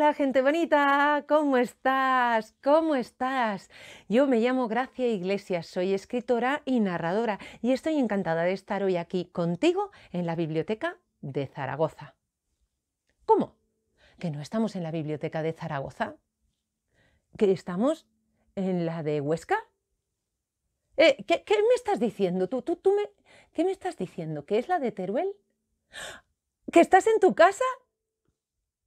Hola gente bonita, ¿cómo estás? ¿Cómo estás? Yo me llamo Gracia Iglesias, soy escritora y narradora y estoy encantada de estar hoy aquí contigo en la biblioteca de Zaragoza. ¿Cómo? ¿Que no estamos en la biblioteca de Zaragoza? ¿Que estamos en la de Huesca? Eh, ¿qué, me estás diciendo? ¿Tú, tú, tú me... ¿Qué me estás diciendo? ¿Que es la de Teruel? ¿Que estás en tu casa?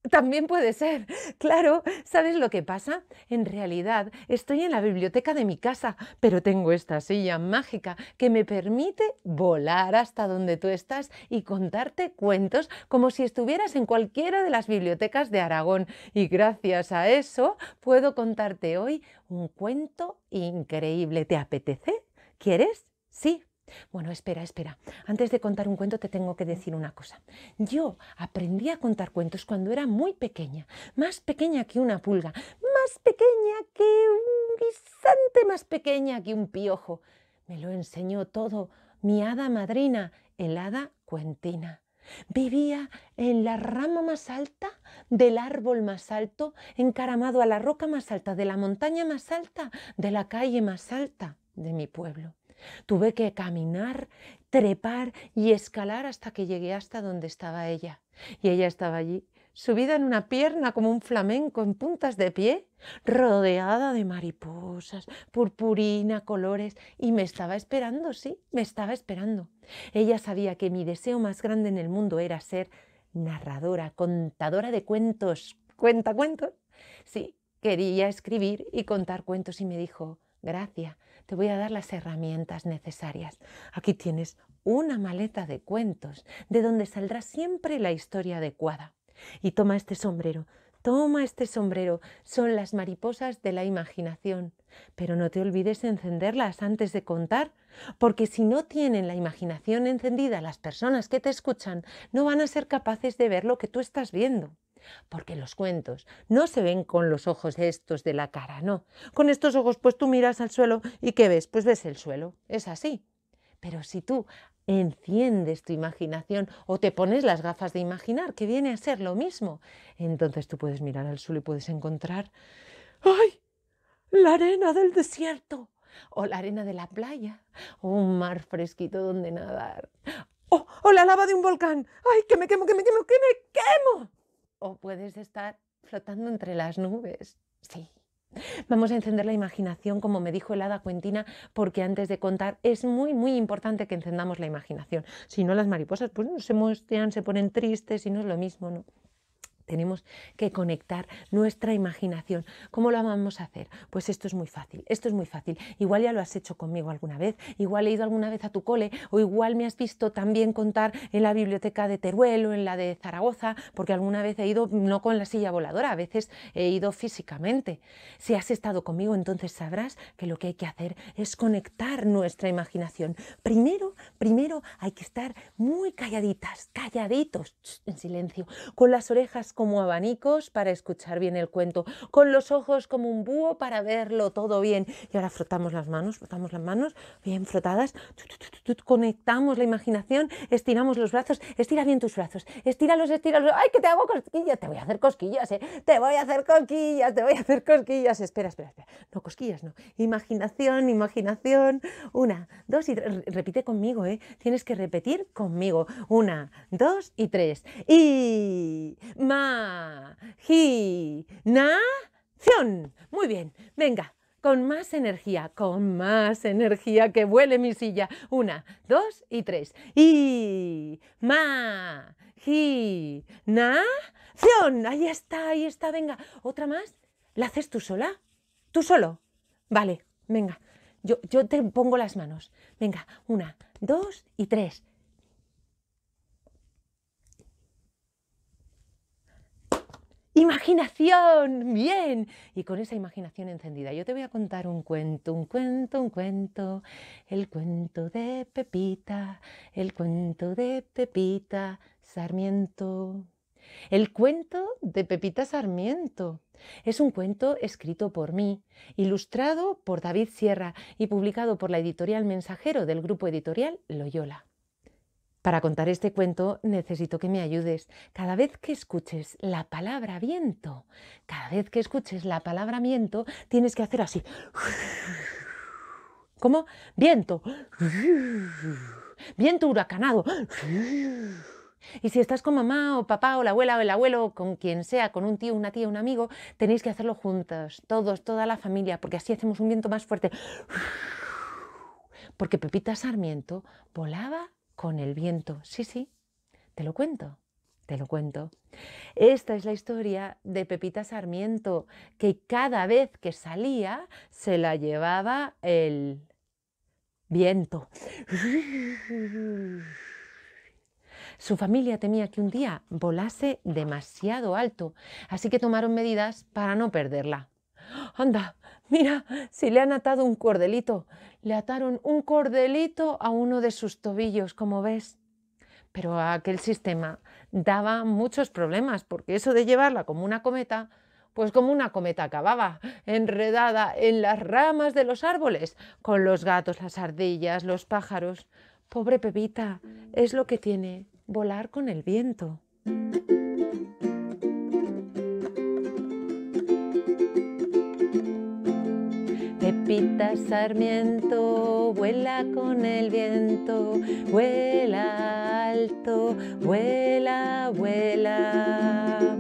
También puede ser. Claro, ¿sabes lo que pasa? En realidad estoy en la biblioteca de mi casa, pero tengo esta silla mágica que me permite volar hasta donde tú estás y contarte cuentos como si estuvieras en cualquiera de las bibliotecas de Aragón. Y gracias a eso puedo contarte hoy un cuento increíble. ¿Te apetece? ¿Quieres? Sí. Bueno, espera, espera. Antes de contar un cuento te tengo que decir una cosa. Yo aprendí a contar cuentos cuando era muy pequeña, más pequeña que una pulga, más pequeña que un guisante, más pequeña que un piojo. Me lo enseñó todo mi hada madrina, el hada cuentina. Vivía en la rama más alta del árbol más alto, encaramado a la roca más alta, de la montaña más alta, de la calle más alta de mi pueblo. Tuve que caminar, trepar y escalar hasta que llegué hasta donde estaba ella. Y ella estaba allí, subida en una pierna como un flamenco en puntas de pie, rodeada de mariposas, purpurina, colores, y me estaba esperando, sí, me estaba esperando. Ella sabía que mi deseo más grande en el mundo era ser narradora, contadora de cuentos, cuenta cuentos. Sí, quería escribir y contar cuentos y me dijo, gracias, te voy a dar las herramientas necesarias. Aquí tienes una maleta de cuentos, de donde saldrá siempre la historia adecuada. Y toma este sombrero, toma este sombrero, son las mariposas de la imaginación. Pero no te olvides encenderlas antes de contar, porque si no tienen la imaginación encendida las personas que te escuchan, no van a ser capaces de ver lo que tú estás viendo. Porque los cuentos no se ven con los ojos estos de la cara, no. Con estos ojos pues tú miras al suelo y ¿qué ves? Pues ves el suelo, es así. Pero si tú enciendes tu imaginación o te pones las gafas de imaginar, que viene a ser lo mismo, entonces tú puedes mirar al suelo y puedes encontrar, ¡ay! La arena del desierto, o la arena de la playa, o un mar fresquito donde nadar, o, ¡Oh! ¡Oh, la lava de un volcán, ¡ay! Que me quemo, que me quemo, que me o puedes estar flotando entre las nubes. Sí. Vamos a encender la imaginación, como me dijo el hada Cuentina, porque antes de contar es muy, muy importante que encendamos la imaginación. Si no, las mariposas pues, se muestran, se ponen tristes y no es lo mismo, ¿no? Tenemos que conectar nuestra imaginación. ¿Cómo lo vamos a hacer? Pues esto es muy fácil, esto es muy fácil. Igual ya lo has hecho conmigo alguna vez, igual he ido alguna vez a tu cole o igual me has visto también contar en la biblioteca de Teruel o en la de Zaragoza, porque alguna vez he ido no con la silla voladora, a veces he ido físicamente. Si has estado conmigo, entonces sabrás que lo que hay que hacer es conectar nuestra imaginación. Primero, primero hay que estar muy calladitas, calladitos, en silencio, con las orejas como abanicos para escuchar bien el cuento, con los ojos como un búho para verlo todo bien. Y ahora frotamos las manos, frotamos las manos bien frotadas, conectamos la imaginación, estiramos los brazos, estira bien tus brazos, estíralos, estíralos. ¡Ay, que te hago cosquillas! Te voy a hacer cosquillas, ¿eh? Te voy a hacer cosquillas, te voy a hacer cosquillas. Espera, espera, espera. No, cosquillas, no. Imaginación, imaginación. Una, dos y tres. Repite conmigo, ¿eh? Tienes que repetir conmigo. Una, dos y tres. Y... más ción. Muy bien, venga, con más energía, con más energía, que vuele mi silla. Una, dos y tres. Imaginación. Ahí está, ahí está, venga. ¿Otra más? ¿La haces tú sola? ¿Tú solo? Vale, venga. Yo, yo te pongo las manos. Venga, una, dos y tres. imaginación, bien. Y con esa imaginación encendida, yo te voy a contar un cuento, un cuento, un cuento, el cuento de Pepita, el cuento de Pepita Sarmiento. El cuento de Pepita Sarmiento. Es un cuento escrito por mí, ilustrado por David Sierra y publicado por la editorial Mensajero del grupo editorial Loyola. Para contar este cuento necesito que me ayudes. Cada vez que escuches la palabra viento, cada vez que escuches la palabra viento, tienes que hacer así. ¿Cómo? Viento. Viento huracanado. Y si estás con mamá o papá o la abuela o el abuelo, con quien sea, con un tío, una tía, un amigo, tenéis que hacerlo juntos, todos, toda la familia, porque así hacemos un viento más fuerte. Porque Pepita Sarmiento volaba con el viento. Sí, sí, te lo cuento, te lo cuento. Esta es la historia de Pepita Sarmiento, que cada vez que salía se la llevaba el viento. Su familia temía que un día volase demasiado alto, así que tomaron medidas para no perderla anda, mira, si le han atado un cordelito. Le ataron un cordelito a uno de sus tobillos, como ves. Pero aquel sistema daba muchos problemas, porque eso de llevarla como una cometa, pues como una cometa acababa, enredada en las ramas de los árboles, con los gatos, las ardillas, los pájaros. Pobre Pepita, es lo que tiene volar con el viento. Sarmiento, vuela con el viento, vuela alto, vuela, vuela.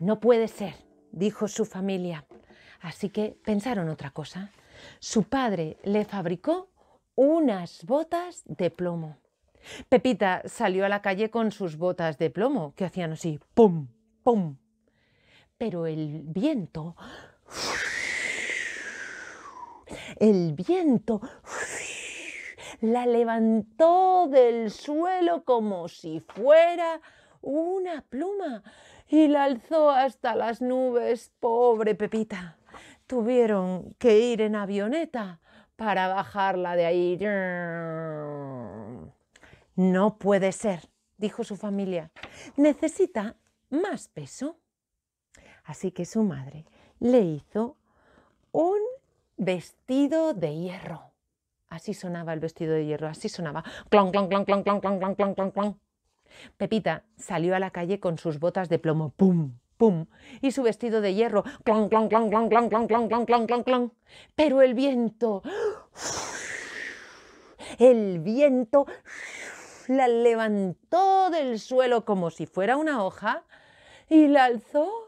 No puede ser, dijo su familia. Así que pensaron otra cosa. Su padre le fabricó unas botas de plomo. Pepita salió a la calle con sus botas de plomo, que hacían así, ¡pum! ¡pum! pero el viento, el viento la levantó del suelo como si fuera una pluma y la alzó hasta las nubes, pobre Pepita. Tuvieron que ir en avioneta para bajarla de ahí. No puede ser, dijo su familia. Necesita más peso. Así que su madre le hizo un vestido de hierro. Así sonaba el vestido de hierro, así sonaba. Clon, clon, clon, clon, clon, clon, clon, clon, clon. Pepita salió a la calle con sus botas de plomo, pum, pum, y su vestido de hierro, clon, clon, clon, clon, clon, clon, clon, clon, clon, clon, clon. Pero el viento, el viento la levantó del suelo como si fuera una hoja y la alzó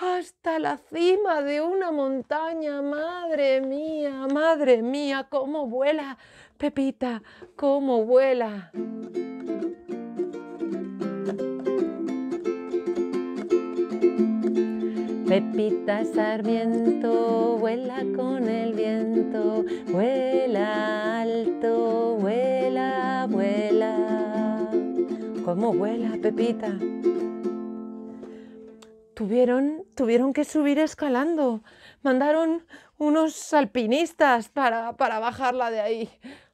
hasta la cima de una montaña. Madre mía, madre mía, cómo vuela, Pepita, cómo vuela. Pepita Sarmiento vuela con el viento, vuela alto, vuela, vuela. ¿Cómo vuela, Pepita? tuvieron, tuvieron que subir escalando. Mandaron unos alpinistas para, bajarla de ahí.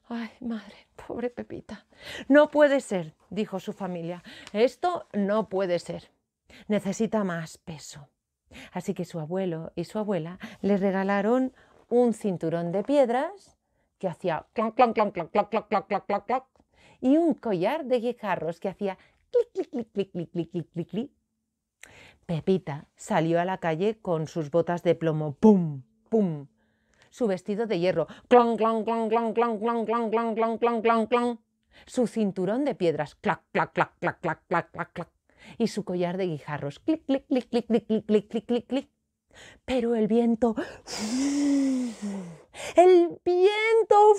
Ay, madre, pobre Pepita. No puede ser, dijo su familia. Esto no puede ser. Necesita más peso. Así que su abuelo y su abuela le regalaron un cinturón de piedras que hacía clac, clac, clac, clac, clac, clac, clac, clac, y un collar de guijarros que hacía clic, clic, clic, clic, clic, clic, clic, clic, Pepita salió a la calle con sus botas de plomo, ¡pum! ¡pum! Su vestido de hierro, ¡clan, clan, clan, clan, clan, clan, clan, clan, clan, clan, clan, clan! Su cinturón de piedras, ¡clac, clac, clac, clac, clac, clac, clac, clac! Y su collar de guijarros, ¡clic, clic, clic, clic, clic, clic, clic, clic, clic, clic! Pero el viento... ¡El viento!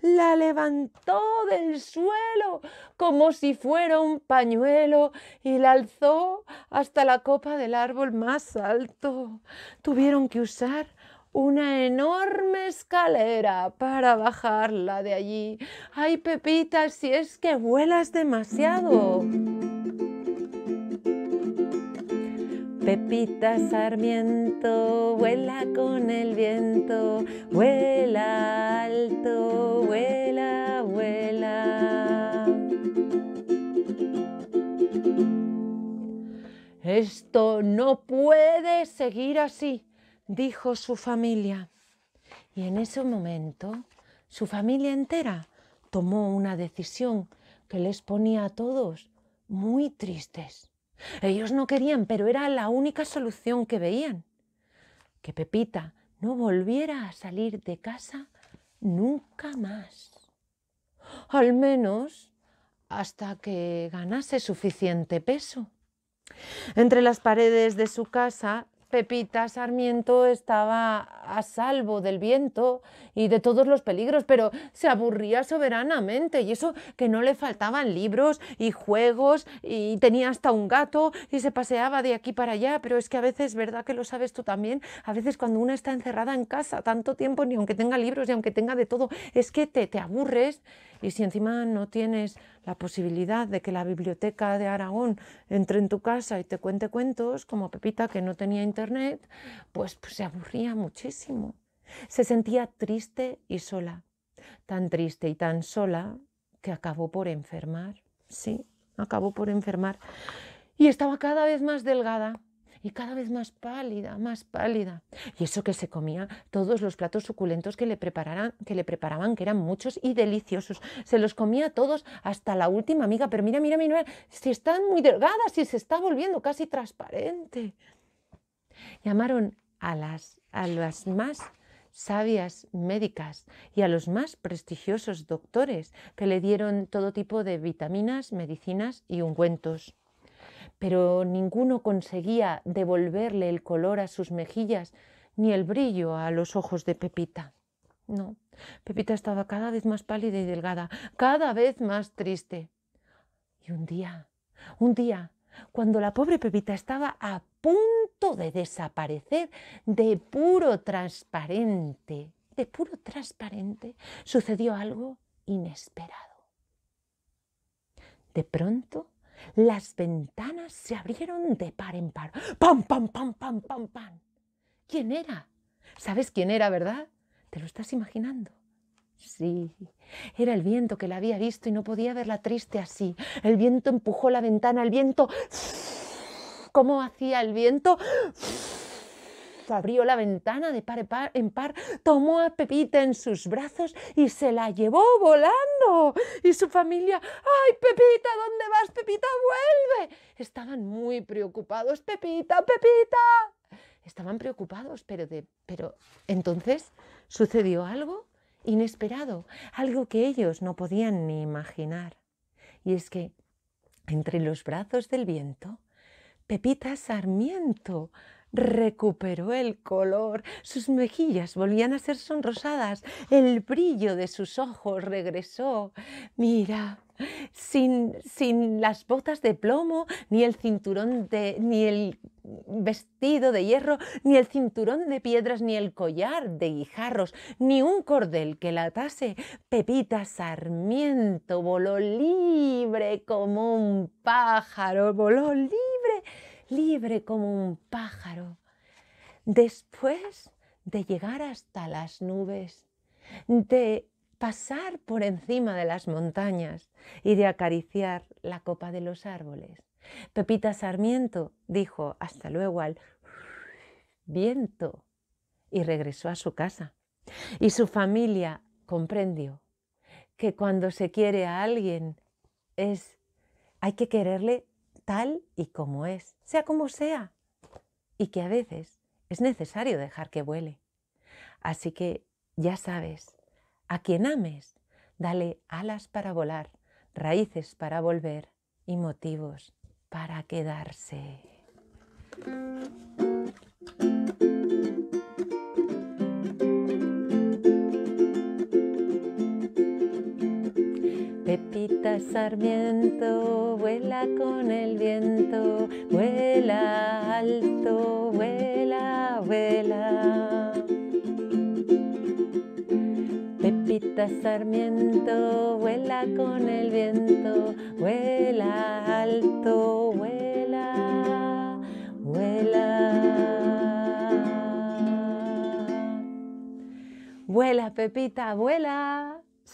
la levantó del suelo como si fuera un pañuelo y la alzó hasta la copa del árbol más alto. Tuvieron que usar una enorme escalera para bajarla de allí. Ay, Pepita, si es que vuelas demasiado. Pepita Sarmiento vuela con el viento, vuela alto, vuela, vuela. Esto no puede seguir así, dijo su familia. Y en ese momento, su familia entera tomó una decisión que les ponía a todos muy tristes. Ellos no querían, pero era la única solución que veían. Que Pepita no volviera a salir de casa nunca más. Al menos hasta que ganase suficiente peso. Entre las paredes de su casa Pepita Sarmiento estaba a salvo del viento y de todos los peligros, pero se aburría soberanamente y eso que no le faltaban libros y juegos y tenía hasta un gato y se paseaba de aquí para allá, pero es que a veces, ¿verdad que lo sabes tú también? A veces cuando una está encerrada en casa tanto tiempo, ni aunque tenga libros, ni aunque tenga de todo, es que te, te aburres y si encima no tienes la posibilidad de que la biblioteca de Aragón entre en tu casa y te cuente cuentos, como Pepita que no tenía internet, pues, pues se aburría muchísimo. Se sentía triste y sola, tan triste y tan sola que acabó por enfermar, sí, acabó por enfermar. Y estaba cada vez más delgada y cada vez más pálida, más pálida. Y eso que se comía todos los platos suculentos que le, que le preparaban, que eran muchos y deliciosos. Se los comía todos hasta la última amiga, pero mira, mira, mira, si están muy delgadas si se está volviendo casi transparente. Llamaron a las, a las más sabias médicas y a los más prestigiosos doctores que le dieron todo tipo de vitaminas, medicinas y ungüentos pero ninguno conseguía devolverle el color a sus mejillas ni el brillo a los ojos de Pepita. No, Pepita estaba cada vez más pálida y delgada, cada vez más triste. Y un día, un día, cuando la pobre Pepita estaba a punto de desaparecer de puro transparente, de puro transparente, sucedió algo inesperado. De pronto, las ventanas se abrieron de par en par. ¡Pam, pam, pam, pam, pam, pam! ¿Quién era? ¿Sabes quién era, verdad? ¿Te lo estás imaginando? Sí, era el viento que la había visto y no podía verla triste así. El viento empujó la ventana, el viento... ¿Cómo hacía el viento? abrió la ventana de par en par, tomó a Pepita en sus brazos y se la llevó volando. Y su familia, ¡ay, Pepita, ¿dónde vas? Pepita, vuelve. Estaban muy preocupados, Pepita, Pepita. Estaban preocupados, pero, de, pero entonces sucedió algo inesperado, algo que ellos no podían ni imaginar. Y es que entre los brazos del viento, Pepita Sarmiento recuperó el color, sus mejillas volvían a ser sonrosadas, el brillo de sus ojos regresó. Mira, sin, sin, las botas de plomo, ni el cinturón de, ni el vestido de hierro, ni el cinturón de piedras, ni el collar de guijarros, ni un cordel que la atase, Pepita Sarmiento voló libre como un pájaro, voló libre libre como un pájaro, después de llegar hasta las nubes, de pasar por encima de las montañas y de acariciar la copa de los árboles. Pepita Sarmiento dijo hasta luego al viento y regresó a su casa. Y su familia comprendió que cuando se quiere a alguien es hay que quererle tal y como es, sea como sea, y que a veces es necesario dejar que vuele. Así que ya sabes, a quien ames, dale alas para volar, raíces para volver y motivos para quedarse. Pepita Sarmiento vuela con el viento, vuela alto, vuela, vuela. Pepita Sarmiento vuela con el viento, vuela alto, vuela, vuela. Vuela, Pepita, vuela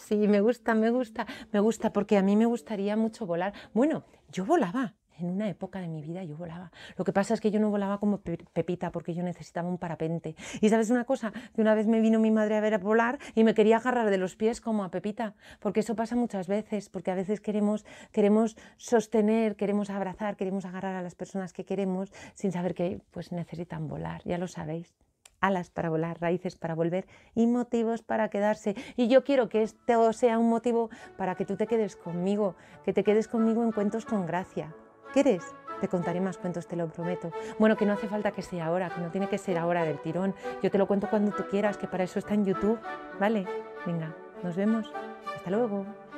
sí, me gusta, me gusta, me gusta, porque a mí me gustaría mucho volar. Bueno, yo volaba, en una época de mi vida yo volaba. Lo que pasa es que yo no volaba como Pepita porque yo necesitaba un parapente. Y sabes una cosa, que una vez me vino mi madre a ver a volar y me quería agarrar de los pies como a Pepita, porque eso pasa muchas veces, porque a veces queremos, queremos sostener, queremos abrazar, queremos agarrar a las personas que queremos sin saber que pues necesitan volar, ya lo sabéis alas para volar, raíces para volver y motivos para quedarse. Y yo quiero que esto sea un motivo para que tú te quedes conmigo, que te quedes conmigo en cuentos con gracia. ¿Quieres? Te contaré más cuentos, te lo prometo. Bueno, que no hace falta que sea ahora, que no tiene que ser ahora del tirón. Yo te lo cuento cuando tú quieras, que para eso está en YouTube. ¿Vale? Venga, nos vemos. Hasta luego.